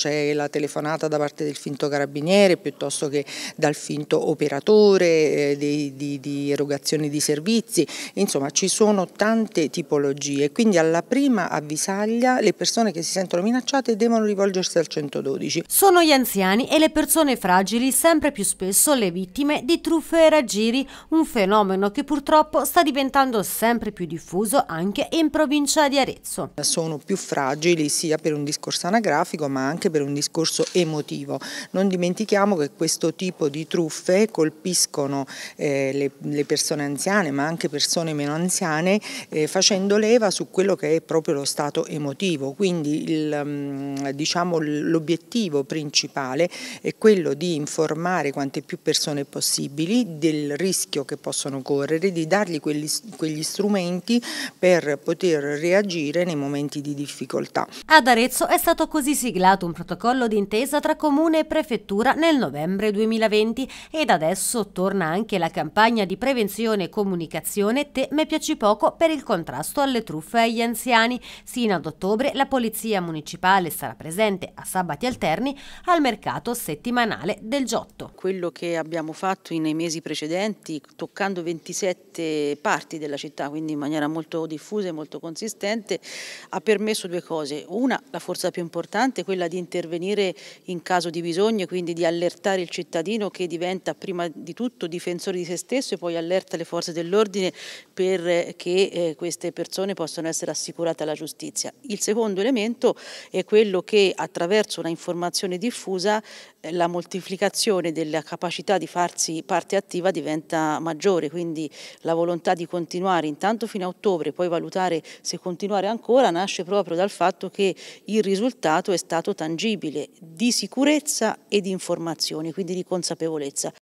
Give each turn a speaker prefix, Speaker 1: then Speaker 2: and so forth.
Speaker 1: C'è la telefonata da parte del finto carabiniere piuttosto che dal finto operatore eh, di, di, di, erogazione di servizi, insomma ci sono tante tipologie, quindi alla prima avvisaglia le persone che si sentono minacciate devono rivolgersi al 112.
Speaker 2: Sono gli anziani e le persone fragili sempre più spesso le vittime di truffe e raggiri, un fenomeno che purtroppo sta diventando sempre più diffuso
Speaker 1: anche in provincia di Arezzo. Sono più fragili sia per un discorso anagrafico ma anche per un discorso emotivo. Non dimentichiamo che questo tipo di truffe colpiscono eh, le, le, persone anziane ma anche persone meno anziane eh, facendo leva su quello che è proprio lo stato emotivo. Quindi mm, diciamo, l'obiettivo diciamo, principale è quello di informare quante più persone possibili del rischio che possono correre, di dargli quegli, quegli strumenti per poter reagire nei momenti di difficoltà.
Speaker 2: Ad Arezzo è stato così siglato un protocollo d'intesa tra Comune e Prefettura nel novembre 2020 ed adesso torna anche la campagna di prevenzione e comunicazione Te me piaci poco per il contrasto alle truffe agli anziani. Sino ad ottobre la Polizia Municipale sarà presente a
Speaker 3: sabati alterni al mercato settimanale del Giotto. Quello che abbiamo fatto nei mesi precedenti, toccando 27 parti della città, quindi in maniera molto diffusa e molto consistente, ha permesso due cose. Una, la forza più importante, quella di intervenire in caso di bisogno, quindi di allertare il cittadino che diventa prima di tutto difensore di se stesso e poi allerta le forze dell'ordine perché eh, eh, queste persone possano essere assicurate alla giustizia. Il secondo elemento è quello che attraverso una informazione diffusa eh, la moltiplicazione della capacità di farsi parte attiva diventa maggiore, quindi la volontà di continuare intanto fino a ottobre, e poi valutare se continuare ancora, nasce proprio dal fatto che il risultato è stato tangibile tangibile di sicurezza e di informazioni, quindi di consapevolezza.